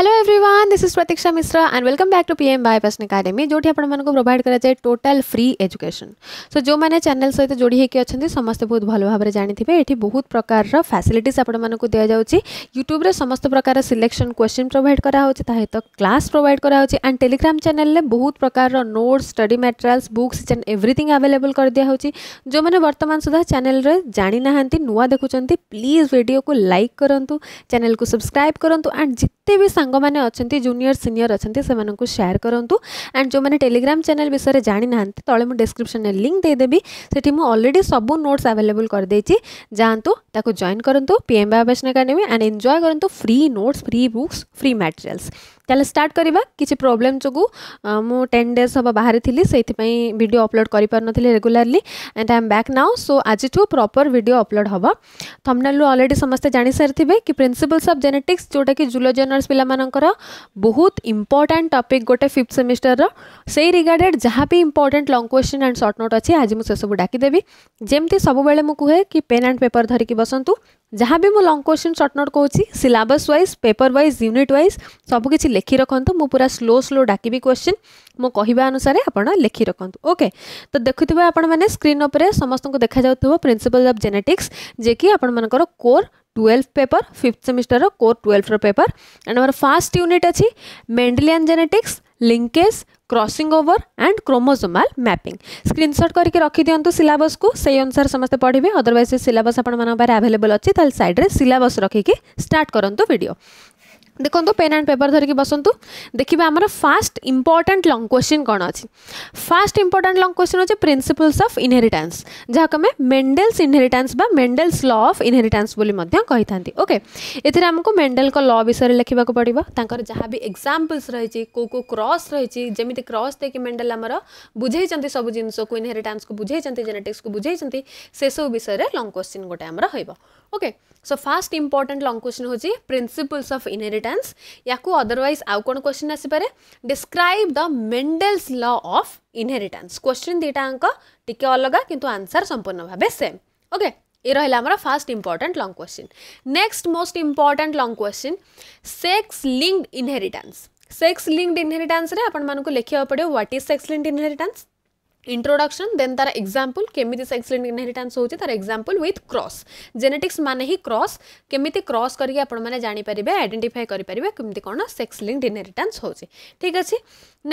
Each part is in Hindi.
hello everyone this is Pratiksha Mishra and welcome back to PM by person academy जोटी आपको प्रोभाइड कराए टोटल फ्री एजुकेशन सो जो मैंने चैनल सहित जोड़ी होकर अच्छा समस्ते बहुत भल भाव में जानते ये बहुत प्रकार फैसिलिट आपको दि जाऊँच यूट्यूब्रे समस्त प्रकार सिलेक्शन क्वेश्चन प्रोभाइड कराऊँच तो क्लास प्रोभाइड कराऊँच एंड टेलीग्राम चैनल बहुत प्रकार notes study materials books and everything available कर दिया जो मैंने वर्तमान सुधा चैनल रे जानी नुआ नुवा देखुचंती प्लीज वीडियो को लाइक करंतु चैनल को सब्सक्राइब करंतु एंड जिते भी सांग अच्छा जूनियर सिनियर अच्छा से सेयार करूँ एंड जो मैंने टेलीग्राम चैनल विषय में जाणी ना तले मुझे डिस्क्रिप्सन में लिंक देदेवि से अलरेडी सब नोट्स आवेलेबल आभेलेबुल करदे जा जॉन करूँ पीएम एम बाबा बैष्णिक एंड एंजय करूँ free notes free books free materials ତାହେଲେ ଷ୍ଟାର୍ଟ କରିବା କିଛି ପ୍ରୋବ୍ଲେମ୍ ଯୋଗୁଁ ମୁଁ ଟେନ୍ ଡେଜ୍ ହେବ ବାହାରେ ଥିଲି ସେଇଥିପାଇଁ ଭିଡ଼ିଓ ଅପଲୋଡ଼ କରିପାରୁନଥିଲି regularly and I am back now so ଆଜିଠୁ ପ୍ରପର୍ ଭିଡ଼ିଓ ଅପଲୋଡ଼ ହେବ ଥମ୍ନାଲ୍ରୁ ଅଲରେଡ଼ି ସମସ୍ତେ ଜାଣିସାରିଥିବେ କି ପ୍ରିନ୍ସିପଲ୍ସ ଅଫ୍ ଜେନେଟିକ୍ସ ଯେଉଁଟାକି ଜୁଲୋଜି ଅନର୍ସ ପିଲାମାନଙ୍କର ବହୁତ ଇମ୍ପୋର୍ଟାଣ୍ଟ ଟପିକ୍ ଗୋଟେ ଫିଫ୍ଥ ସେମିଷ୍ଟରର ସେଇ ରିଗାର୍ଡେଡ଼ ଯାହା ବି important long question and short note ଅଛି ଆଜି ମୁଁ ସେସବୁ ଡାକିଦେବି ଯେମିତି ସବୁବେଳେ ମୁଁ କୁହେ କି ପେନ୍ ଆଣ୍ଡ ପେପର୍ ଧରିକି ବସନ୍ତୁ जहाँ भी ମୁଁ ଲଙ୍ଗ୍ क्वेश्चन ସର୍ଟ ନୋଟ୍ କହୁଛି syllabus wise paper wise unit wise ସବୁକିଛି ଲେଖି ରଖନ୍ତୁ ମୁଁ ପୁରା ସ୍ଲୋ ସ୍ଲୋ ଡାକିବି କ୍ୱେଶ୍ଚିନ୍ ମୁଁ କହିବା ଅନୁସାରେ ଆପଣ ଲେଖି ରଖନ୍ତୁ ଓକେ ତ ଦେଖୁଥିବେ ଆପଣମାନେ ସ୍କ୍ରିନ୍ ଉପରେ ସମସ୍ତଙ୍କୁ ଦେଖାଯାଉଥିବ ପ୍ରିନ୍ସିପଲ୍ ଅଫ୍ ଜେନେଟିକ୍ସ ଯିଏକି ଆପଣମାନଙ୍କର core twelve paper fifth semester core টুয়েলভর পেপর অ্যান্ড আমার ফার্স্ট ইউনিট আছে Mendelian genetics linkage crossing over and chromosomal mapping screenshot करके रखी दिंतु सिलबस को से अनुसार समस्त पढ़े अदरवैज सिलबस आपण आभेलेबल अच्छी सैड्रे सिलबस रखिकी स्टार्ट करूँ भिडियो ଦେଖନ୍ତୁ ପେନ୍ ଆଣ୍ଡ ପେପର୍ ଧରିକି ବସନ୍ତୁ ଦେଖିବା ଆମର ଫାଷ୍ଟ ଇମ୍ପୋର୍ଟାଣ୍ଟ ଲଙ୍ଗ୍ କ୍ୱେଶ୍ଚିନ୍ କ'ଣ ଅଛି ଫାଷ୍ଟ ଇମ୍ପୋର୍ଟାଣ୍ଟ ଲଙ୍ଗ୍ କ୍ୱେଶ୍ଚିନ୍ ହେଉଛି ପ୍ରିନ୍ସିପଲ୍ସ ଅଫ୍ ଇନହେରିଟାନ୍ସ ଯାହାକୁ ଆମେ ମେଣ୍ଡେଲ୍ସ ଇନହେରିଟାନ୍ସ ବା ମେଣ୍ଡେଲ୍ସ ଲ ଅଫ୍ ଇନହେରିଟାନ୍ସ ବୋଲି ମଧ୍ୟ କହିଥାନ୍ତି ଓକେ ଏଥିରେ ଆମକୁ ମେଣ୍ଡେଲଙ୍କ ଲ ବିଷୟରେ ଲେଖିବାକୁ ପଡ଼ିବ ତାଙ୍କର ଯାହା ବି ଏକ୍ଜାମ୍ପଲ୍ସ ରହିଛି କେଉଁ କେଉଁ କ୍ରସ୍ ରହିଛି ଯେମିତି କ୍ରସ୍ ଦେଇକି ମେଣ୍ଡେଲ ଆମର ବୁଝେଇଛନ୍ତି ସବୁ ଜିନିଷକୁ ଇନହେରିଟାନ୍ସକୁ ବୁଝେଇଛନ୍ତି ଜେନେଟିକ୍ସକୁ ବୁଝେଇଛନ୍ତି ସେସବୁ ବିଷୟରେ ଲଙ୍ଗ୍ କ୍ୱେଶ୍ଚିନ୍ ଗୋଟେ ଆମର ରହିବ okay so first important long question हूँ प्रिंसिपल्स अफ इनहेरिटेंस या अदरवाइज आउ कौन क्वेश्चन आसपे describe the Mendel's law of inheritance question दुटाक टी अलग किंतु आंसर संपूर्ण भाव सेम ओके ये रहा आम first important long question next most important long question sex linked inheritance sex linked रे आपण मानको लिखा पड़े what is sex linked inheritance introduction then तार एक्जामपल केमी सैक्सिलेंट इनहेरीटान्स हो तार एक्जामपल विथ क्रस जेनेटिक्स मैंने ही क्रस केमी क्रस करके आपने आइडेंटिफाई करेंगे कमी कौन सेक्स लिंक इनहेरीटान्स हो ठीक अच्छे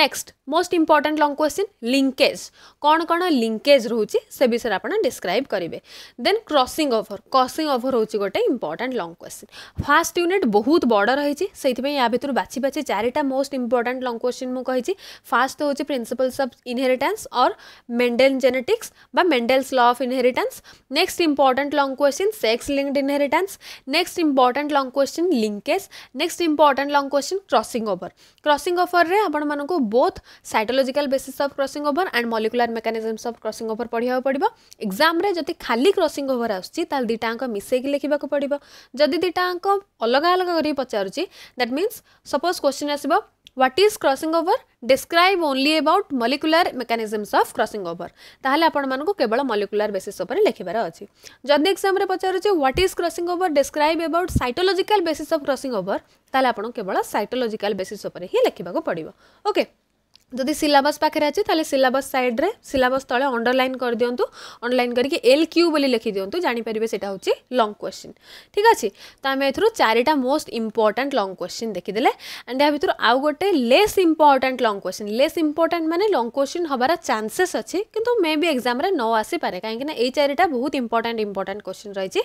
next most important long question linkage कौन कौन लिंकेज रोचे से विषय आप डिस्क्राइब करेंगे then crossing over crossing over हूँ गोटे important long question first unit बहुत बड़ रही से या भितर बाछी बाछी चारिटा मोस्ट इंपोर्टाट लंग क्वेश्चन मुझे फास्ट हूँ प्रिंसिपल्स अफ इनहेरीटान्स और मेंडेल जेनेटिक्स বা Mendel's law of inheritance next important long question sex linked inheritance next important long question linkage next important long question crossing over crossing ওভর্রে ଆପଣମାନଙ୍କୁ both cytological basis of crossing over and molecular mechanisms of crossing over ପଢ଼ିବାକୁ ପଡ଼ିବ ଏକ୍ଜାମ୍ରେ ଯଦି ଖାଲି କ୍ରସିଂ ଓଭର ଆସୁଛି ତାହେଲେ ଦୁଇଟାଙ୍କ ମିଶାଇକି ଲେଖିବାକୁ ପଡ଼ିବ ଯଦି ଦୁଇଟାଙ୍କ ଅଲଗା ଅଲଗା କରିକି ପଚାରୁଛି ଦ୍ୟାଟ୍ ମିନ୍ସ ସପୋଜ୍ କ୍ୱେଶ୍ଚିନ୍ ଆସିବ what is crossing over describe only about molecular mechanisms of crossing over ତାହେଲେ ଆପଣମାନଙ୍କୁ କେବଳ ମଲିକୁଲାର ବେସିସ୍ ଉପରେ ଲେଖିବାର ଅଛି ଯଦି ଏକ୍ସାମ୍ରେ ପଚାରୁଛି what is crossing over describe about cytological basis of crossing over ତାହେଲେ ଆପଣଙ୍କୁ କେବଳ ସାଇଟୋଲୋଜିକାଲ ବେସିସ୍ ଉପରେ ହିଁ ଲେଖିବାକୁ ପଡ଼ିବ ଓକେ जदि सिलस पाखे अच्छे तेल सिलस सैड्रे सिलस तेल अंडरलैन कर दिंतु अंडरल करके एल क्यू बोली लिखी दिंतु जापर से लंग क्वेश्चन ठीक अच्छे तो आम ए चारिटा मोस्ट इंपोर्टां लंग क्वेश्चन देखीदे एंड या भितर आउ गोटे less important long question less important मैंने लंग क्वेश्चन हमारे चानसेस अच्छे कि मे बी एक्जाम न आसपे कहीं चारिटा बहुत इंपोर्टाट इंपोर्टाट क्वेश्चन रही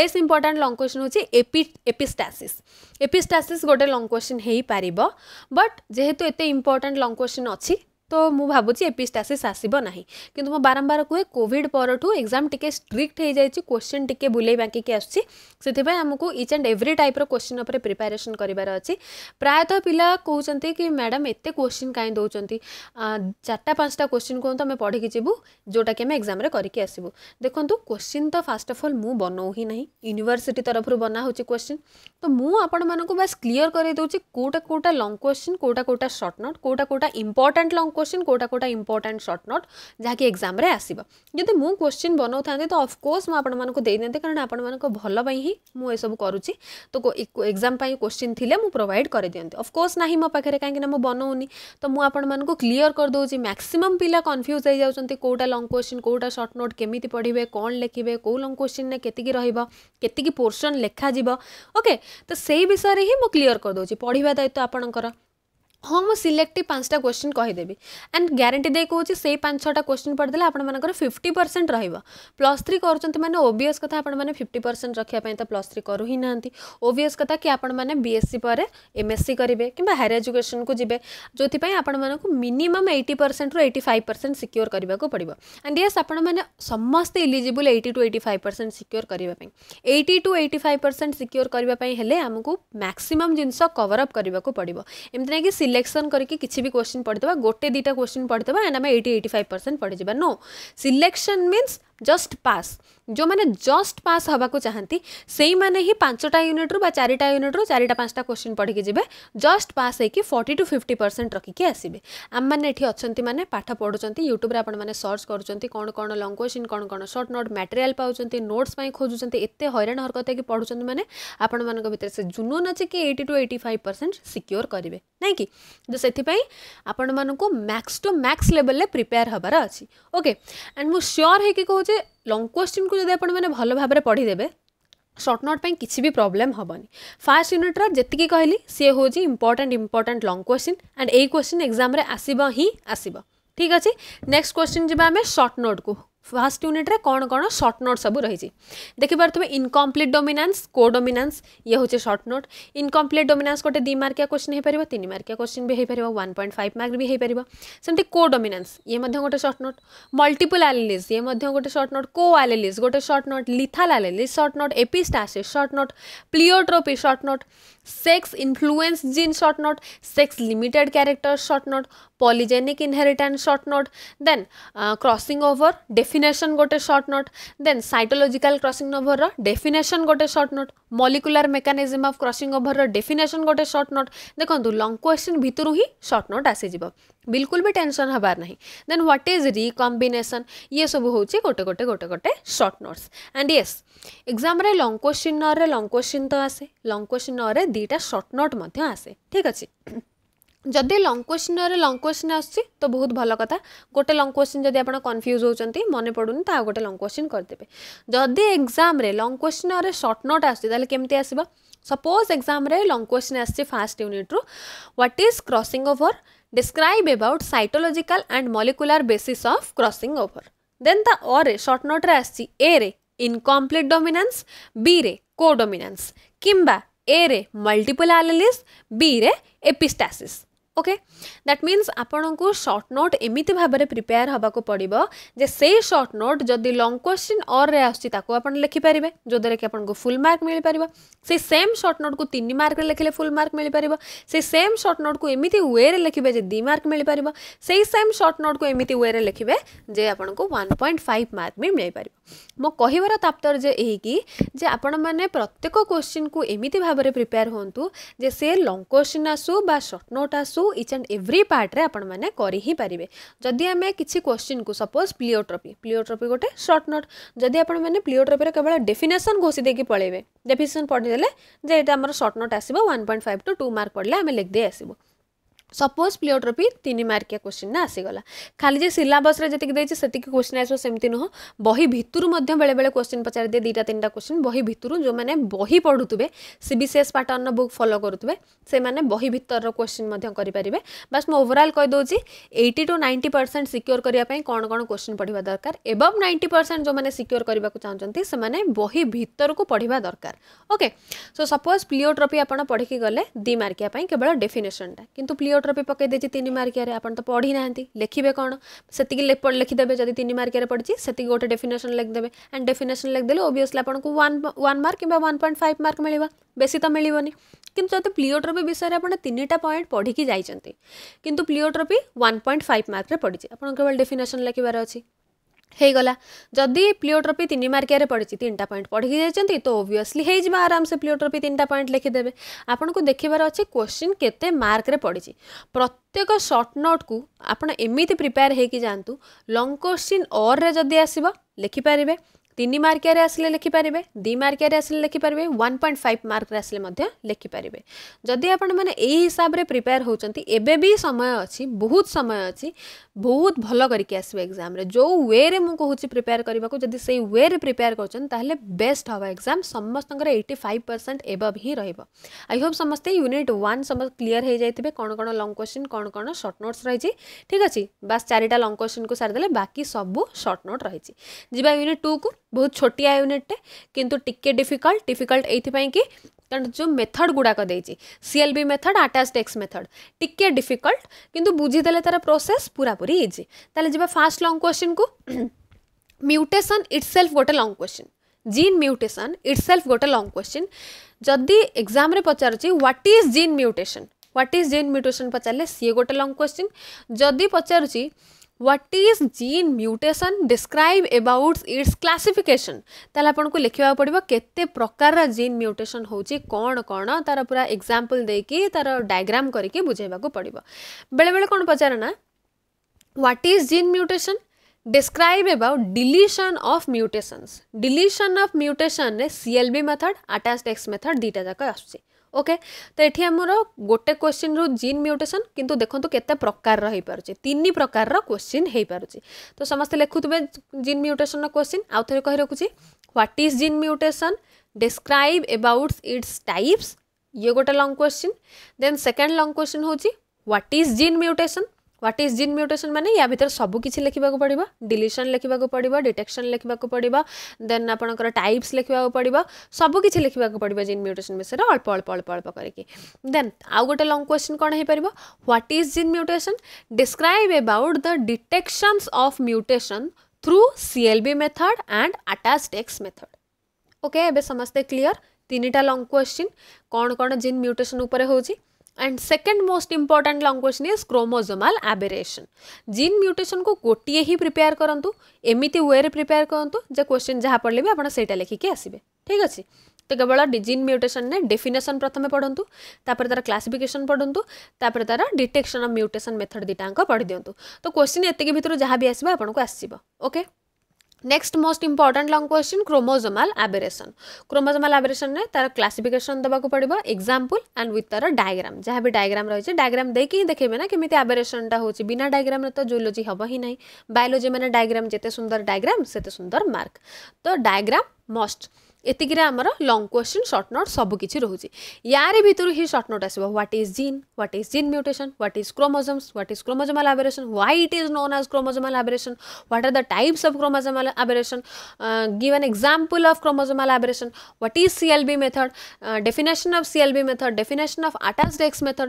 लेस इंपोर्टाट लंग क्वेश्चन होती एपि एपिस्टासीस एपिस्टासीस गोटे लंग क्वेश्चन हो पार बट जेहेतु एत इंपोर्टाट लंग क्वेश्चन ଅଛି ତ ମୁଁ ଭାବୁଛି ଏ ପିସ୍ଟା ଆସି ଆସିବ ନାହିଁ କିନ୍ତୁ ମୁଁ ବାରମ୍ବାର କୁହେ କୋଭିଡ଼ ପରଠୁ ଏକ୍ଜାମ୍ ଟିକେ ଷ୍ଟ୍ରିକ୍ଟ ହେଇଯାଇଛି କୋଶ୍ଚିନ୍ ଟିକେ ବୁଲେଇ ବାଙ୍କିକି ଆସୁଛି ସେଥିପାଇଁ ଆମକୁ ଇଚ୍ ଆଣ୍ଡ ଏଭ୍ରି ଟାଇପ୍ର କୋଶ୍ଚିନ୍ ଉପରେ ପ୍ରିପାରେସନ୍ କରିବାର ଅଛି ପ୍ରାୟତଃ ପିଲା କହୁଛନ୍ତି କି ମ୍ୟାଡ଼ାମ୍ ଏତେ କୋଶ୍ଚିନ୍ କାହିଁ ଦେଉଛନ୍ତି ଚାରିଟା ପାଞ୍ଚଟା କୋଶ୍ଚିନ୍ କୁହନ୍ତୁ ଆମେ ପଢ଼ିକି ଯିବୁ ଯେଉଁଟାକି ଆମେ ଏକ୍ଜାମ୍ରେ କରିକି ଆସିବୁ ଦେଖନ୍ତୁ କୋଶ୍ଚିନ୍ ତ ଫାଷ୍ଟ ଅଫ୍ ଅଲ୍ ମୁଁ ବନଉ ହିଁ ନାହିଁ ୟୁନିଭର୍ସିଟି ତରଫରୁ ବନା ହେଉଛି କୋଶ୍ଚିନ୍ ତ ମୁଁ ଆପଣମାନଙ୍କୁ ବାସ୍ କ୍ଲିଅର୍ କରାଇ ଦେଉଛି କେଉଁଟା କେଉଁଟା ଲଙ୍ଗ୍ କୋଶ୍ଚିନ୍ କେଉଁଟା କେଉଁଟା ସର୍ଟ ନୋଟ୍ କେଉଁଟା କେଉଁଟା ଇମ୍ପୋର୍ଟାଣ୍ଟ ଲଙ୍ଗ୍ क्वेश्चन कौटा कोटा इंपोर्टाट सर्ट नोट जहाँकि एक्जाम आसब जदि मु क्वेश्चन बनाऊ था तो अफकोर्स मुझे कारण आपण भल ही मुझू करुच्ची तो एक्जाम क्वेश्चन थे मुझे प्रोवैड कर दिखते अफकोर्स ना मो पाखे कहीं मुझे बनाऊनि तो मुझक क्लीयर करदे मैक्सीम पा कन्फ्यूज हो जाऊँच कौटा लंग क्वेश्चन कौटा सर्ट नोट केमी पढ़े कौन लिखे कौ लंग क्वेश्चन केतिकी रोर्सन लिखा ओके तो से विषय ही मुझे क्लीयर करदे पढ़ा दायित्व आपणकर ହଁ ମୁଁ ସିଲେକ୍ଟିଭ୍ ପାଞ୍ଚଟା କ୍ୱେଶ୍ଚିନ୍ କହିଦେବି ଆଣ୍ଡ ଗ୍ୟାରେଣ୍ଟି ଦେଇ କହୁଛି ସେଇ ପାଞ୍ଚ ଛଅଟା କ୍ୱେଶ୍ଚିନ୍ ପଡ଼ିଦେଲେ ଆପଣମାନଙ୍କର ଫିଫ୍ଟି ପରସେଣ୍ଟ ରହିବ ପ୍ଲସ୍ ଥ୍ରୀ କରୁଛନ୍ତି ମାନେ ଓବିଏସ୍ କଥା ଆପଣମାନେ ଫିଫ୍ଟି ପରସେଣ୍ଟ ରଖିବା ପାଇଁ ତ ପ୍ଲସ୍ ଥ୍ରୀ କରୁ ହିଁ ନାହାନ୍ତି ଓବିଏସ୍ କଥା କି ଆପଣମାନେ ବିଏସ୍ସି ପରେ ଏମ୍ଏସ୍ସି କରିବେ କିମ୍ବା ହାୟର ଏଜୁକେସନ୍କୁ ଯିବେ ଯେଉଁଥିପାଇଁ ଆପଣମାନଙ୍କୁ ମିନିମମ୍ ଏଇଟି ପରସେଣ୍ଟରୁ ଏଇଟି ଫାଇଭ୍ ପରସେଣ୍ଟ ସିକ୍ୟୋର କରିବାକୁ ପଡ଼ିବ ଆଣ୍ଡ ୟେସ୍ ଆପଣମାନେ ସମସ୍ତେ eligible eighty to eighty five percent secure କରିବା ପାଇଁ eighty to eighty five percent secure କରିବା ପାଇଁ ହେଲେ ଆମକୁ ମ୍ୟାକ୍ସିମମ୍ ଜିନିଷ କଭର୍ ଅପ୍ କରିବାକୁ ପଡ଼ିବ ଏମିତି ନାହିଁକି ସିଲେ सिलेक्शन करके किसी भी क्वेश्चन पढ़ी गोटे दुटा क्वेश्चन पढ़ी एंड आम एटी एटी फाइव परसेंट पढ़ी no selection means just pass जो मैंने जस्ट पास हाँ को चाहती से पांचटा यूनिट रू चारा यूनिट रू चारा पांचटा क्वेश्चन पढ़ी जी जस्ट पास होकर फर्टी टू फिफ्टी परसेंट रखिक आसवे आम मैंने अच्छा मैंने पाठ पढ़ुं यूट्यूब्रे आने सर्च करुँ कौन लंग क्वेश्चन कौन कौन सर्ट नोट मेटेरियाल पाँच नोट्स खोजुँ एत हराण हरकत है कि पढ़ुंत मैंने आपण मैं से जुनून अच्छे कि eighty to eighty five percent secure करेंगे नहीं कि तो से आपण मैं max to max level prepare होबार अच्छी ओके एंड मुझ स्योर हो ଯେ ଲଙ୍ଗ୍ କ୍ୱେଶ୍ଚିନ୍କୁ ଯଦି ଆପଣମାନେ ଭଲ ଭାବରେ ପଢ଼ିଦେବେ ସର୍ଟ ନୋଟ୍ ପାଇଁ କିଛି ବି ପ୍ରୋବ୍ଲେମ୍ ହେବନି ଫାର୍ଷ୍ଟ ୟୁନିଟ୍ର ଯେତିକି କହିଲି ସିଏ ହେଉଛି important important long question and ଏଇ କ୍ୱେଶ୍ଚିନ୍ ଏକ୍ଜାମ୍ରେ ଆସିବ ହିଁ ଆସିବ ଠିକ୍ ଅଛି ନେକ୍ସଟ କ୍ୱେଶ୍ଚିନ୍ ଯିବା ଆମେ ସର୍ଟ ନୋଟ୍କୁ ফার্স্ট ইউনিট্রে কোণ কোণ সর্ট নোট সবু রয়েছে দেখিপার তুমি ইনকমপ্লিট ডোমিনান্স কো ডোমিনান্স ইয়ে হচ্ছে সর্ট নোট ইনকমপ্লিট ডোমিনান্স গোটে দুই মার্কিয়া কোশ্চিন হয়েপার তিন মার্কিয়া কোশ্চিন বি হয়েপার ওয়ান পয়েন্ট ফাইভ মার্ক বি হয়েপার সেমতি কো ডোমিনান্স ইয়ে মধ্যে গোটে সর্ট নোট মল্টিপল আনালিজ ইয়ে মধ্যে গোটে সর্ট নোট কো আনালিজ গোটে short note lethal alleles short note epistasis short note pleiotropy short note sex influence gene short note sex limited character short note polygenic inheritance short note then crossing over defin definition गोटे short note then cytological crossing over definition गोटे short note molecular mechanism of crossing over definition गोटे सर्ट नोट देखो लंग क्वेश्चन भितर ही सर्ट नोट आसीज बिल्कुल भी टेनसन हबार ना देन ह्वाट इज रिकम्बिनेसन ये सब हूँ गोटे गोटे गोटे गोटे सर्ट नोट्स एंड ये exam long question long question तो आसे लंग क्वेश्चन दुईटा सर्ट नोट आसे ठीक अच्छे ଯଦି ଲଙ୍ଗ୍ କ୍ୱେଶ୍ଚିନ୍ରେ ଲଙ୍ଗ୍ କ୍ୱେଶ୍ଚିନ୍ ଆସୁଛି ତ ବହୁତ ଭଲ କଥା ଗୋଟେ ଲଙ୍ଗ୍ କ୍ୱେଶ୍ଚିନ୍ ଯଦି ଆପଣ କନଫ୍ୟୁଜ୍ ହେଉଛନ୍ତି ମନେ ପଡ଼ୁନି ତ ଆଉ ଗୋଟେ ଲଙ୍ଗ୍ କ୍ୱେଶ୍ଚିନ୍ କରିଦେବେ ଯଦି ଏକ୍ଜାମ୍ରେ ଲଙ୍ଗ୍ କ୍ୱେଶ୍ଚିନ୍ରେ ସର୍ଟ ନୋଟ୍ ଆସୁଛି ତାହେଲେ କେମିତି ଆସିବ ସପୋଜ୍ ଏକ୍ଜାମ୍ରେ ଲଙ୍ଗ୍ କ୍ୱେଶ୍ଚିନ୍ ଆସିଛି ଫାର୍ଷ୍ଟ ୟୁନିଟ୍ରୁ what is crossing over describe about cytological and molecular basis of crossing over then ତା ଅରେ ସର୍ଟ ନୋଟ୍ରେ ଆସିଛି ଏରେ ଇନକମ୍ପ୍ଲିଟ୍ ଡୋମିନାନ୍ସ ବିରେ କୋ ଡୋମିନାନ୍ସ କିମ୍ବା ଏରେ ମଲ୍ଟିପୁଲ୍ ଆନାଲିସ୍ ବିରେ ଏପିଷ୍ଟାସିସ୍ ओके दैट मीन्स आपण को सर्ट नोट एमती भाव में प्रिपेयर हाबाक पड़ो जर्ट नोट जदि लंग क्वेश्चन अर्रे आखिपर जोद्वारा कि आप फुल मार्क मिल पार से सेम सर्ट नोट को तीन मार्क लिखे फुल मार्क मिल पार से सेम सर्ट नोट को एमती वे लिखे दि मार्क मिल पार से सेम सर्ट नोट को एमती वे लिखे जे आपको वन पॉइंट फाइव मार्क भी मिल पार मो कहार तात्पर्य यही प्रत्येक क्वेश्चन को एमती भाव में प्रिपेयर हूँ जे लंग क्वेश्चन आसू बा सर्ट नोट आसू ଇଚ୍ ଆଣ୍ଡ ଏଭ୍ରି ପାର୍ଟରେ ଆପଣମାନେ କରି ହିଁ ପାରିବେ ଯଦି ଆମେ କିଛି କ୍ୱେଶ୍ଚିନ୍କୁ ସପୋଜ୍ ପ୍ଲିଓଟ୍ରପି ପ୍ଲିଓଟ୍ରପି ଗୋଟେ ସର୍ଟ ନୋଟ୍ ଯଦି ଆପଣମାନେ ପ୍ଲିଓଟ୍ରପିର କେବଳ ଡେଫିନେସନ୍ ଘୋଷି ଦେଇକି ପଳେଇବେ ଡେଫିନେସନ୍ ପଢ଼ିଦେଲେ ଯେ ଏଇଟା ଆମର ସର୍ଟ ନୋଟ୍ ଆସିବ one point five to two mark ପଡ଼ିଲେ ଆମେ ଲେଖିଦେଇ ଆସିବୁ सपोज प्लियोट्रोपी तीन मार्किया क्वेश्चन आसगला खाली जे सिलाबस्रे से क्वेश्चन आसो सेमती नुह बही भितर बेले बेले क्वेश्चन पचार दिए दुटा तीन क्वेश्चन बही भितर जो मैंने बही पढ़ुवे सीबीसीएस पैटर्न बुक फलो करुवे से मैंने बही भितर क्वेश्चन करेंगे बास मुझे ओभरअल कहीदे eighty to ninety percent secure करने कौन कौन क्वेश्चन पढ़ा दरकार एवं नाइंटी परसेंट जो मैंने सिक्योर करने को चाहते से बही भितर को पढ़ा दरकार ओके सो सपोज प्लियोट्रोपी आप पढ़ी गले दी मार्किया केवल डेफिनेसनटा कि प्लियो ଅଠର ବି ପକାଇ ଦେଇଛି ତିନି ମାର୍କିଆରେ ଆପଣ ତ ପଢ଼ି ନାହାନ୍ତି ଲେଖିବେ କ'ଣ ସେତିକି ଲେଖିଦେବେ ଯଦି ତିନି ମାର୍କିଆରେ ପଡ଼ିଛି ସେତିକି ଗୋଟେ ଡେଫିନେସନ୍ ଲେଖିଦେବେ ଆଣ୍ଡ ଡେଫିନେସନ୍ ଲେଖିଦେଲେ ଓବିୟସ୍ଲି ଆପଣଙ୍କୁ ୱାନ୍ ୱାନ୍ ମାର୍କ କିମ୍ବା ୱାନ୍ ପଏଣ୍ଟ ଫାଇଭ୍ ମାର୍କ ମିଳିବ ବେଶୀ ତ ମିଳିବନି କିନ୍ତୁ ଯଦି ପ୍ଲିଓଟ୍ରପି ବିଷୟରେ ଆପଣ ତିନିଟା ପଏଣ୍ଟ ପଢ଼ିକି ଯାଇଛନ୍ତି କିନ୍ତୁ ପ୍ଲିଓଟ୍ରପି ୱାନ୍ ପଏଣ୍ଟ ଫାଇଭ୍ ମାର୍କରେ ପଡ଼ିଛି ଆପଣ କେବଳ ଡେଫିନେସନ୍ ଲେଖିବାର ଅଛି ହେଇଗଲା ଯଦି ପ୍ଲିଓଟ୍ରପି ତିନି ମାର୍କିଆରେ ପଡ଼ିଛି ତିନିଟା ପଏଣ୍ଟ ପଢ଼ିକି ଯାଇଛନ୍ତି ତ ଓଭିଅସ୍ଲି ହେଇଯିବ ଆରାମସେ ପ୍ଲିଓଟ୍ରପି ତିନିଟା ପଏଣ୍ଟ ଲେଖିଦେବେ ଆପଣଙ୍କୁ ଦେଖିବାର ଅଛି କୋଶ୍ଚିନ୍ କେତେ ମାର୍କରେ ପଡ଼ିଛି ପ୍ରତ୍ୟେକ ସର୍ଟ ନୋଟ୍କୁ ଆପଣ ଏମିତି ପ୍ରିପେୟାର ହେଇକି ଯାଆନ୍ତୁ ଲଙ୍ଗ କୋଶ୍ଚିନ୍ ଅର୍ରେ ଯଦି ଆସିବ ଲେଖିପାରିବେ ତିନି ମାର୍କିଆରେ ଆସିଲେ ଲେଖିପାରିବେ ଦୁଇ ମାର୍କିଆରେ ଆସିଲେ ଲେଖିପାରିବେ ୱାନ୍ ପଏଣ୍ଟ ଫାଇଭ୍ ମାର୍କରେ ଆସିଲେ ମଧ୍ୟ ଲେଖିପାରିବେ ଯଦି ଆପଣମାନେ ଏଇ ହିସାବରେ ପ୍ରିପେୟାର ହେଉଛନ୍ତି ଏବେ ବି ସମୟ ଅଛି ବହୁତ ସମୟ ଅଛି ବହୁତ ଭଲ କରିକି ଆସିବେ ଏକ୍ଜାମ୍ରେ ଯେଉଁ ୱେରେ ମୁଁ କହୁଛି ପ୍ରିପେୟାର କରିବାକୁ ଯଦି ସେଇ ୱେରେ ପ୍ରିପେୟାର କରୁଛନ୍ତି ତାହେଲେ ବେଷ୍ଟ ହେବ ଏକ୍ଜାମ୍ ସମସ୍ତଙ୍କର ଏଇଟି ଫାଇଭ୍ ପରସେଣ୍ଟ ଏବଭ୍ ହିଁ ରହିବ ଆଇ ହୋପ୍ ସମସ୍ତେ ୟୁନିଟ୍ ୱାନ୍ ସମସ୍ତେ କ୍ଲିଅର୍ ହୋଇଯାଇଥିବେ କ'ଣ କ'ଣ ଲଙ୍ଗ କ୍ୱେଶ୍ଚିନ୍ କ'ଣ କ'ଣ ସର୍ଟ ନୋଟ୍ସ ରହିଛି ଠିକ୍ ଅଛି ବାସ୍ ଚାରିଟା ଲଙ୍ଗ କ୍ୱେଶ୍ଚିନ୍କୁ ସାରିଦେଲେ ବାକି ସବୁ ସର୍ଟ ନୋଟ୍ ରହିଛି ଯିବା ୟୁନିଟ୍ ଟୁକୁ बहुत छोटिया यूनिटटे किंतु टिके डिफिकल्ट डिफिकल्ट यहीपाई कि कारण जो मेथड गुड़ाक CL method attached X method टिके डिफिकल्ट किंतु बुझीदे तार प्रोसेस पूरा पूरी इजी तेल जब फास्ट लंग क्वेश्चन को म्यूटेसन इट्स सेल्फ गोटे long question gene mutation itself गोटे लंग क्वेश्चन जदि एक्जाम पचार what is gene mutation what is gene mutation पचारे सी गोटे लंग क्वेश्चन जदि पचार what is gene mutation describe about its classification तेल आपको लिखा पड़ो के प्रकार जीन म्यूटेसन हो कौन कौन तार पूरा एक्जामपल देकी तार डायग्राम करके बुझेवा पड़ो बेले बेले कौन पचार ना what is gene mutation describe about deletion of mutation deletion of mutation CL method attached X method दुटा जाक आसे ওকে ତ ଏଠି ଆମର ଗୋଟେ କ୍ୱେଶ୍ଚିନ୍ରୁ ଜିନ୍ ମ୍ୟୁଟେସନ୍ କିନ୍ତୁ ଦେଖନ୍ତୁ କେତେ ପ୍ରକାରର ହେଇପାରୁଛି ତିନି ପ୍ରକାରର କ୍ୱେଶ୍ଚିନ୍ ହେଇପାରୁଛି ତ ସମସ୍ତେ ଲେଖୁଥିବେ ଜିନ୍ ମ୍ୟୁଟେସନ୍ର କ୍ୱେଶ୍ଚିନ୍ ଆଉ ଥରେ କହି ରଖୁଛି what is gene mutation describe about its types ଇଏ ଗୋଟେ long question then second long question ହେଉଛି what is gene mutation what is gene mutation मैंने या भितर सब किसी लिखा पड़ो डिलीशन लिखा पड़ो डिटेक्शन लिखा पड़ो देन आपंकर टाइप्स लिखा पड़ो सबकि लिखा पड़ो जिन म्यूटेशन विषय अल्प अल्प अल्प अल्प करके देन आउ गोटे लंग क्वेश्चन कौन हो पार what is gene mutation describe about the detections of mutation through C L B method and attached X method okay एवं समस्ते क्लीयर तीन टा लंग क्वेश्चन कौन कौन जिन म्यूटेशन उपर होची and second most important long question is chromosomal aberration gene mutation को गोटे ही प्रिपेयर करूँ एमती वे प्रिपेयर करूँ जे क्वेश्चन जहाँ पढ़ले भी आपड़ लिखिकी आसवे ठीक अच्छे तो केवल जीन म्यूटेसन डेफिनेसन प्रथम पढ़ू तापर तार क्लासीफिकेसन पढ़ू तापर तार डिटेक्शन अफ म्यूटेसन मेथड दुटाक पढ़ी दिंतु तो क्वेश्चन एत भर जहाँ भी आसो आपको आसो okay next most important long question chromosomal aberration chromosomal aberration तार क्लासिफिकेसन देवाक पड़ो एक्जामपल एंड विथ तार डायग्राम जहाँ भी डायग्राम रही है डायग्राम देखिए देखेबे ना केमी आबेरेसनटा हो बिना डायग्राम तो जोलोजी हम ही ना बायोलोजी मैंने डायग्राम जिते सुंदर डायग्राम से सुंदर मार्क तो डायग्राम मस्ट এত গিরা আমার লং क्वेश्चन শর্ট নোট সব কিছু রহি ইয়ারের ভিতর হি শর্ট নোট আসিব what is gene what is gene mutation what is chromosome what is chromosomal aberration why it is known as chromosomal aberration what are the types of chromosomal aberration given example of chromosomal aberration what is CLB method definition of CLB method definition of attached X method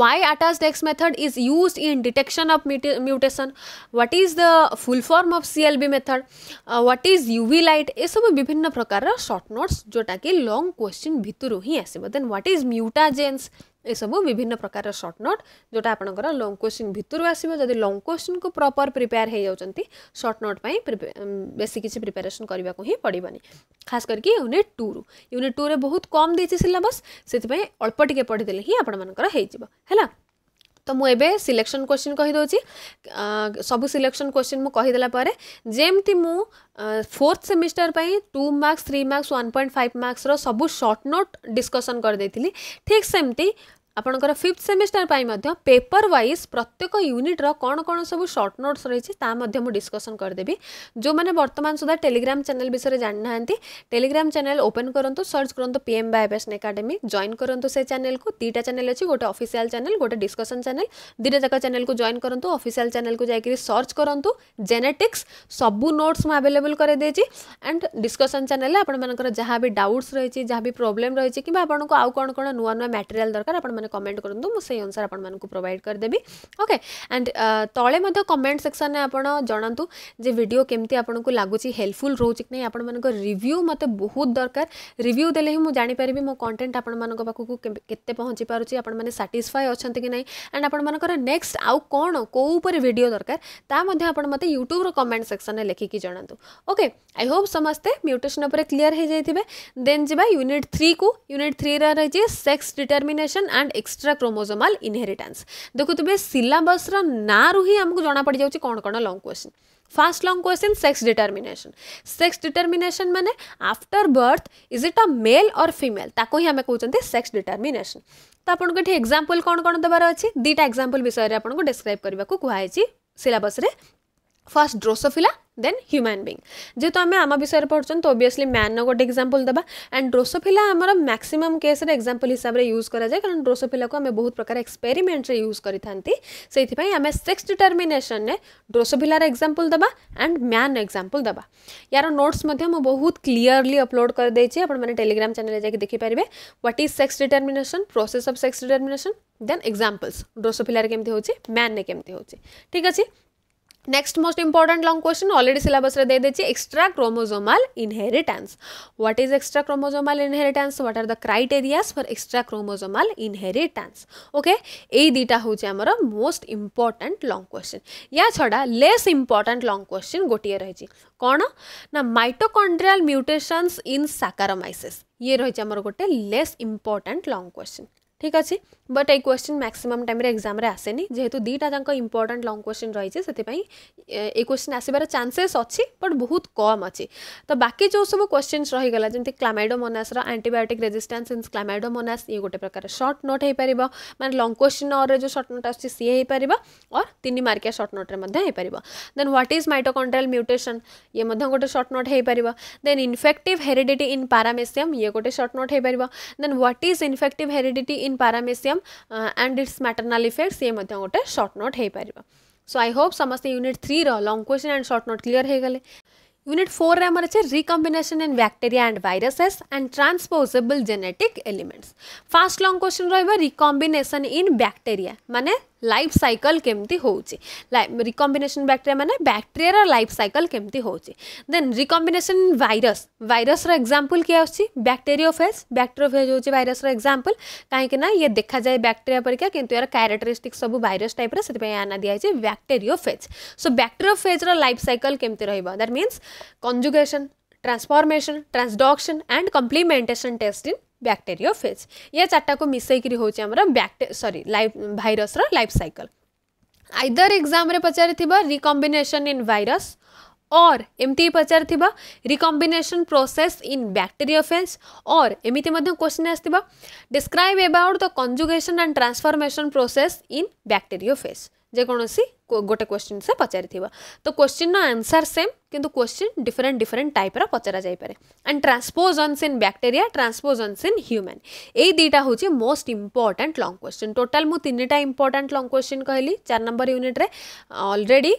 why attached X method is used in detection of mutation what is the full form of CLB method what is UV light এসব বিভিন্ন প্রকারের ସର୍ଟ ନୋଟ୍ସ ଯେଉଁଟାକି ଲଙ୍ଗ୍ କ୍ୱେଶ୍ଚିନ୍ ଭିତରୁ ହିଁ ଆସିବ ଦେନ୍ ହ୍ୱାଟ୍ ଇଜ୍ ମ୍ୟୁଟାଜେନ୍ସ ଏସବୁ ବିଭିନ୍ନ ପ୍ରକାରର ସର୍ଟ ନୋଟ୍ ଯେଉଁଟା ଆପଣଙ୍କର ଲଙ୍ଗ୍ କ୍ୱେଶ୍ଚିନ୍ ଭିତରୁ ଆସିବ ଯଦି ଲଙ୍ଗ୍ କ୍ୱେଶ୍ଚିନ୍କୁ ପ୍ରପର୍ ପ୍ରିପେୟାର ହେଇଯାଉଛନ୍ତି ସର୍ଟ ନୋଟ୍ ପାଇଁ ବେଶୀ କିଛି ପ୍ରିପାରେସନ୍ କରିବାକୁ ହିଁ ପଡ଼ିବନି ଖାସ୍ କରିକି ୟୁନିଟ୍ ଟୁରୁ ୟୁନିଟ୍ ଟୁରେ ବହୁତ କମ୍ ଦେଇଛି ସିଲାବସ୍ ସେଥିପାଇଁ ଅଳ୍ପ ଟିକେ ପଢ଼ିଦେଲେ ହିଁ ଆପଣମାନଙ୍କର ହେଇଯିବ ହେଲା ତ ମୁଁ ଏବେ ସିଲେକ୍ସନ୍ କ୍ୱେଶ୍ଚିନ୍ କହିଦେଉଛି ସବୁ ସିଲେକ୍ସନ୍ କ୍ୱେଶ୍ଚିନ୍ ମୁଁ କହିଦେଲା ପରେ ଯେମିତି ମୁଁ ଫୋର୍ଥ ସେମିଷ୍ଟର ପାଇଁ two marks three marks one point five ମାର୍କସ୍ର ସବୁ ସର୍ଟ ନୋଟ୍ ଡିସ୍କସନ୍ କରିଦେଇଥିଲି ଠିକ୍ ସେମିତି आपणकर फिफ्थ सेमिस्टर पर पेपर व्वज प्रत्येक यूनिट्र कौन कौन सब सर्ट नोट्स रही डिस्कसन करदेवि जो मैंने वर्तमान सुधा टेलीग्राम चैनल विषय में जानि ना टेलीग्राम चैनल ओपन करूँ सर्च करूँ P M B S academy join करूँ से चैनल को दुटा चैनल अच्छी गोटे अफिसील चैनल गोटे डिस्कसन चैनल दुटा जाक चैनल को जॉन करूँ अफिसील चैनल को जाकर सर्च करूँ जेनेटिक्स सब नोट्स मुझेलेबल करदे एंड डिस्कसन चैनल आपर जहाँ भी डाउट्स रही जहाँ भी प्रोब्लेम रही कि आपको आउ कौन कौन नुआ नुआ मेटेरियाल दरकार मैंने कमेंट करूँ मुझसे अनुसार आपको प्रोवैड करदेवी ओके एंड तले कमेंट सेक्शन में आपड़ जनातु जो भिड केमती आपको लगुच हेल्पफुल रोच कि नहीं आपण रिव्यू मत बहुत दरकार रिव्यू दे मुझे जापरि मो कंटेट आपको के पहुँची पार्टी आपटिसफाए अच्छा कि नहीं एंड आपर नेक्स्ट आउ कौन कौपर भिड दरकार मत यूट्यूब्र कमेंट सेक्शन में लिखिकी जनातु ओके आई होप समस्ते म्यूटेसन क्लीयर हो जाए देन जा यूनिट थ्री को यूनिट थ्री रही है sex determination and extra chromosomal inheritance ଦେଖୁଥିବେ ସିଲାବସ୍ର ନାଁରୁ ହିଁ ଆମକୁ ଜଣାପଡ଼ିଯାଉଛି କ'ଣ କ'ଣ long question first long question sex determination sex determination ମାନେ after birth is it a male or female ତାକୁ ହିଁ ଆମେ କହୁଛନ୍ତି ସେକ୍ସ ଡିଟର୍ମିନେସନ୍ ତ ଆପଣଙ୍କୁ ଏଠି ଏକ୍ଜାମ୍ପଲ୍ କ'ଣ କ'ଣ ଦେବାର ଅଛି ଦୁଇଟା ଏକ୍ଜାମ୍ପଲ୍ ବିଷୟରେ ଆପଣଙ୍କୁ ଡେସ୍କ୍ରାଇବ୍ କରିବାକୁ କୁହାଯାଇଛି ସିଲାବସ୍ରେ first Drosophila then human being जेहतु आम आम विषय में पढ़ु तो ओबियसली मैन न गोटे एक्जामपल दे एंड ड्रोसोफिला आम मैक्सीम केस एक्जामपल हिसाब से यूज कराए कारण ड्रोसोफिला को बहुत प्रकार एक्सपेरिमेंट यूज करेंगे आम सेक्स डिटर्मेसन में ड्रोसोफिलार एक्जामपल दे एंड मैन एक्जामपल दे यार नोट्स मुझे बहुत क्लीयरली अपलोड कर देती आपने टेलीग्राम चेल जाए देखिपारे what is sex determination process of sex determination then examples ड्रोसोफिलार केमती हो मैन ने कमी हो ठीक अच्छे next most important long question already syllabus दे दे देछि extra chromosomal inheritance what is extra chromosomal inheritance what are the criterias for extra chromosomal inheritance okay एई दीटा होछि हमर मोस्ट इंपॉर्टेंट लॉन्ग क्वेश्चन या छडा लेस इंपॉर्टेंट लॉन्ग क्वेश्चन गोटे रही कौन ना माइटोकॉन्ड्रियल म्यूटेशन इन सैकारोमाइसिस ये रही गोटे लेस इंपॉर्टेंट लॉन्ग क्वेश्चन ঠিক আছে বট এই কোশ্চিন ম্যাক্সিমাম টাইমে এক্সামে আসেনি যেহেতু দুইটা যাক ইম্পর্টাট লং কোশ্চিন রয়েছে সেপাই এই কোশ্চিন আসবার চান্সেস অছি বট বহুত কম অছি তো বাকি যেসব সব কোশ্চিন্স যেমন Chlamydomonas antibiotic resistance in Chlamydomonas ইয়ে গোটে প্রকার সর্ট নোট হয়ে মানে লং কোশ্চিন অর্রে যে সর্ট নোট আসছে সি হয়ে অর তিন মার্কিয়া সর্ট নোট্রে হয়ে দেন হোয়াট ইজ মাইটোকন্ড্রাল মিউটেসন ইয়ে গোটে সর্ট নোট হয়ে then infective heredity in Paramecium ইয়ে গোটে সর্ট নোট হয়ে then what is infective heredity in Paramecium and its maternal effect सी गोटे सर्ट नोट हो पार सो आई होप समस्त unit three long question and short note clear हो गले यूनिट फोर में अच्छे recombination in bacteria and viruses and transposable genetic elements first long question रहा इन बैक्टेरिया माने लाइफ सैकल केमती हो रिकम्बेसन बैक्टेरिया मैंने बैक्टेरी लाइफ सैकल केमती हो देन रिकम्बेसन भाइर वायरसर एक्जामपल किए आक्टेरीओफेज बैक्टेरीओफेज हूँ वायरसर एक्जामपल कहीं ये देखा जाए बैक्टेरिया परीक्षा कितु यार क्यारेक्टरीस्टिक्स सब वायरस टाइप आना दिखाई बैक्टेरीओफेज सो बैक्टेरीओफेज्र लाइफ सैकल केमती रही है that mean conjugation transformation transduction and complementation test in bacteriophage या चार्टा को मिसाइकरी हूँ आम bacterial life virus life cycle either exam पचार रिकम्बेसन इन भाइरस और एमती पचार रिकम्बेसन प्रोसेस इन बैक्टेरियो फेज और एमती question describe about the conjugation and transformation process in bacteriophage ଯେକୌଣସି ଗୋଟେ କ୍ୱେଶ୍ଚିନ୍ ସେ ପଚାରିଥିବ ତ କ୍ୱେଶ୍ଚିନ୍ର ଆନ୍ସର୍ ସେମ୍ କିନ୍ତୁ କ୍ୱେଶ୍ଚିନ୍ ଡିଫରେଣ୍ଟ ଡିଫରେଣ୍ଟ ଟାଇପ୍ର ପଚରା ଯାଇପାରେ and transposons in bacteria transposons in human ଏଇ ଦୁଇଟା ହେଉଛି most important long question total ମୁଁ ତିନିଟା ଇମ୍ପୋର୍ଟାଣ୍ଟ ଲଙ୍ଗ୍ କ୍ୱେଶ୍ଚିନ୍ କହିଲି ଚାରି ନମ୍ବର ୟୁନିଟ୍ରେ ଅଲରେଡ଼ି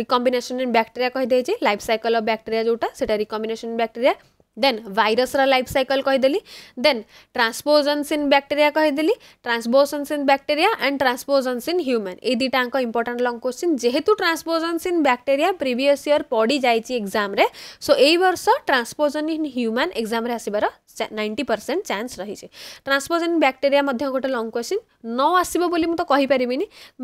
ରିକମ୍ବିନେସନ୍ ଇନ୍ ବ୍ୟାକ୍ଟେରିଆ କହିଦେଇଛି ଲାଇଫ୍ ସାଇକଲ୍ ଅଫ୍ ବ୍ୟାକ୍ଟେରିଆ ଯେଉଁଟା ସେଇଟା recombination bacteria then virus life cycle कहीदेली देन ट्रांसपोजन्स इन बैक्टेरिया कहीदेली transposons in bacteria and transposons in human ये दुटा इंपोर्टाट लंग क्वेश्चन जेहेतु transposons in bacteria previous year पड़ी जाए एक्जाम सो यही वर्ष ट्रांसपोजन इन ह्यूमान एक्जाम आसबार नाइंटी परसेंट चान्स रही है ट्रांसपोजन इन बैक्टेरिया गोटे लंग क्वेश्चन न आसो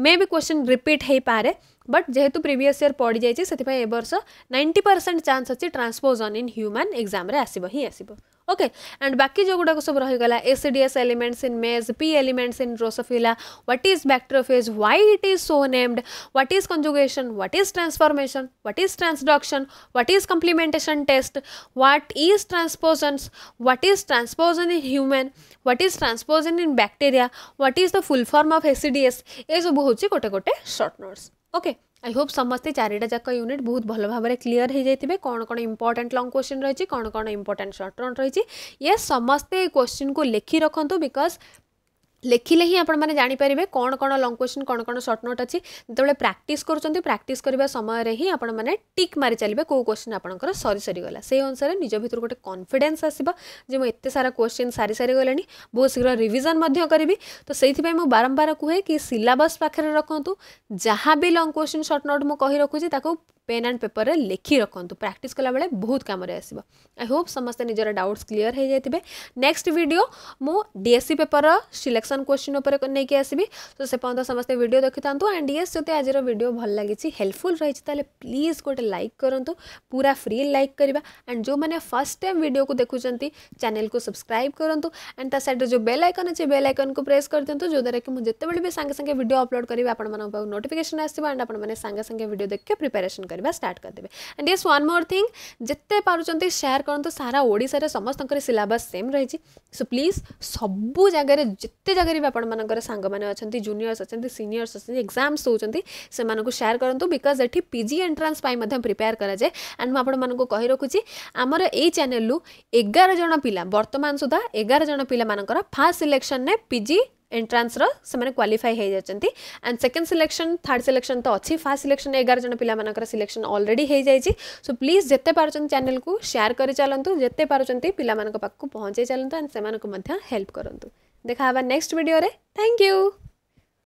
मे भी क्वेश्चन रिपीट हो पाए बट जेहेतु प्रिवियस इयर पड़ जाइए से बर्ष नाइंटी परसेंट चान्स अच्छी ट्रांसपोजन इन ह्यूमान एक्जाम आसब ही आसब ओके एंड बाकी जो गुड़ाक सब रहीगला ACDS elements in maize P elements in Drosophila what is bacteriophage why it is so named what is conjugation what is transformation what is transduction what is complementation test what is transposons what is transposon in human what is transposon in bacteria what is the full form of ACDS ये सब हूँ गोटे गोटे short notes okay I hope ସମସ୍ତେ ଚାରିଟା ଯାକ ୟୁନିଟ୍ ବହୁତ ଭଲ ଭାବରେ କ୍ଲିଅର୍ ହୋଇଯାଇଥିବେ କ'ଣ କ'ଣ ଇମ୍ପୋର୍ଟାଣ୍ଟ ଲଙ୍ଗ୍ କ୍ୱେଶ୍ଚିନ୍ ରହିଛି କ'ଣ କ'ଣ ଇମ୍ପୋର୍ଟାଣ୍ଟ ସର୍ଟ ରନ୍ ରହିଛି ୟେସ୍ ସମସ୍ତେ କ୍ୱେଶ୍ଚିନ୍କୁ ଲେଖି ରଖନ୍ତୁ ବିକଜ୍ ଲେଖିଲେ ହିଁ ଆପଣମାନେ ଜାଣିପାରିବେ କ'ଣ କ'ଣ ଲଙ୍ଗ୍ କ୍ୱେଶ୍ଚିନ୍ କ'ଣ କ'ଣ ସର୍ଟ ନୋଟ୍ ଅଛି ଯେତେବେଳେ ପ୍ରାକ୍ଟିସ୍ କରୁଛନ୍ତି ପ୍ରାକ୍ଟିସ୍ କରିବା ସମୟରେ ହିଁ ଆପଣମାନେ ଟିକ୍ ମାରି ଚାଲିବେ କେଉଁ କ୍ୱେଶ୍ଚିନ୍ ଆପଣଙ୍କର ସରି ସରିଗଲା ସେଇ ଅନୁସାରେ ନିଜ ଭିତରୁ ଗୋଟେ କନଫିଡେନ୍ସ ଆସିବ ଯେ ମୁଁ ଏତେ ସାରା କ୍ୱେଶ୍ଚିନ୍ ସାରି ସାରିଗଲିଣି ବହୁତ ଶୀଘ୍ର ରିଭିଜନ୍ ମଧ୍ୟ କରିବି ତ ସେଇଥିପାଇଁ ମୁଁ ବାରମ୍ବାର କୁହେ କି ସିଲାବସ୍ ପାଖରେ ରଖନ୍ତୁ ଯାହା ବି ଲଙ୍ଗ୍ କ୍ୱେଶ୍ଚିନ୍ ସର୍ଟ ନୋଟ୍ ମୁଁ କହି ରଖୁଛି ତାକୁ ପେନ୍ ଆଣ୍ଡ ପେପରରେ ଲେଖି ରଖନ୍ତୁ ପ୍ରାକ୍ଟିସ୍ କଲାବେଳେ ବହୁତ କାମରେ ଆସିବ ଆଇ ହୋପ୍ ସମସ୍ତେ ନିଜର ଡାଉଟ୍ସ କ୍ଲିଅର୍ ହୋଇଯାଇଥିବେ ନେକ୍ସଟ ଭିଡ଼ିଓ ମୁଁ ଡିଏସ୍ସି ପେପରର ସିଲେକ୍ସନ୍ କ୍ୱେଶ୍ଚିନ୍ ଉପରେ ନେଇକି ଆସିବି ତ ସେ ପର୍ଯ୍ୟନ୍ତ ସମସ୍ତେ ଭିଡ଼ିଓ ଦେଖିଥାନ୍ତୁ ଆଣ୍ଡ ୟେସ୍ ଯଦି ଆଜିର ଭିଡ଼ିଓ ଭଲ ଲାଗିଛି ହେଲ୍ପଫୁଲ୍ ରହିଛି ତାହେଲେ ପ୍ଲିଜ୍ ଗୋଟେ ଲାଇକ୍ କରନ୍ତୁ ପୁରା ଫ୍ରି ଲାଇକ୍ କରିବା ଆଣ୍ଡ ଯେଉଁମାନେ ଫାର୍ଷ୍ଟ ଟାଇମ୍ ଭିଡ଼ିଓକୁ ଦେଖୁଛନ୍ତି ଚ୍ୟାନେଲ୍କୁ ସବସ୍କ୍ରାଇବ୍ କରନ୍ତୁ ଆଣ୍ଡ ତା ସାଇଡ଼୍ରେ ଯେଉଁ ବେଲ୍ ଆଇକନ୍ ଅଛି ବେଲ୍ ଆଇକନ୍କୁ ପ୍ରେସ୍ କରିଦିଅନ୍ତୁ ଯଦ୍ୱାରା କି ମୁଁ ଯେତେବେଳେ ବି ସାଙ୍ଗେ ସାଙ୍ଗେ ଭିଡ଼ିଓ ଅପଲୋଡ଼ କରିବି ଆପଣମାନଙ୍କ ପାଖକୁ ନୋଟିଫିକେସନ୍ ଆସିବ ଆଣ୍ଡ ଆପଣମାନେ ସାଙ୍ଗେ ସାଙ୍ଗେ ଭିଡ଼ିଓ ଦେଖିକି ପ୍ରିପାରେସନ୍ କରିବେ କରିବା ଷ୍ଟାର୍ଟ କରିଦେବେ and yes one more thing ଯେତେ ପାରୁଛନ୍ତି ସେୟାର କରନ୍ତୁ ସାରା ଓଡ଼ିଶାରେ ସମସ୍ତଙ୍କର ସିଲାବସ୍ ସେମ୍ ରହିଛି ସୋ ପ୍ଲିଜ୍ ସବୁ ଜାଗାରେ ଯେତେ ଜାଗାରେ ବି ଆପଣମାନଙ୍କର ସାଙ୍ଗମାନେ ଅଛନ୍ତି ଜୁନିୟର୍ସ ଅଛନ୍ତି ସିନିୟର୍ସ ଅଛନ୍ତି ଏକ୍ଜାମ୍ସ ହେଉଛନ୍ତି ସେମାନଙ୍କୁ ସେୟାର କରନ୍ତୁ ବିକଜ୍ ଏଠି ପି ଜି ଏଣ୍ଟ୍ରାନ୍ସ ପାଇଁ ମଧ୍ୟ ପ୍ରିପେୟାର କରାଯାଏ ଆଣ୍ଡ ମୁଁ ଆପଣମାନଙ୍କୁ କହି ରଖୁଛି ଆମର ଏଇ ଚ୍ୟାନେଲରୁ ଏଗାର ଜଣ ପିଲା ବର୍ତ୍ତମାନ ସୁଦ୍ଧା ଏଗାର ଜଣ ପିଲାମାନଙ୍କର ଫାର୍ଷ୍ଟ ସିଲେକ୍ସନରେ ପି ଜି ଏଣ୍ଟ୍ରାନ୍ସର ସେମାନେ କ୍ୱାଲିଫାଏ ହୋଇଯାଇଛନ୍ତି and second selection third selection ତ ଅଛି ଫାର୍ଷ୍ଟ ସିଲେକ୍ସନ୍ ଏଗାର ଜଣ ପିଲାମାନଙ୍କର ସିଲେକ୍ସନ୍ ଅଲରେଡ଼ି ହୋଇଯାଇଛି ସୋ ପ୍ଲିଜ୍ ଯେତେ ପାରୁଛନ୍ତି ଚ୍ୟାନେଲ୍କୁ ସେୟାର କରି ଚାଲନ୍ତୁ ଯେତେ ପାରୁଛନ୍ତି ପିଲାମାନଙ୍କ ପାଖକୁ ପହଞ୍ଚାଇ ଚାଲନ୍ତୁ ଆଣ୍ଡ ସେମାନଙ୍କୁ ମଧ୍ୟ ହେଲ୍ପ କରନ୍ତୁ ଦେଖା ହେବା ନେକ୍ସଟ ଭିଡ଼ିଓରେ ଥ୍ୟାଙ୍କ ୟୁ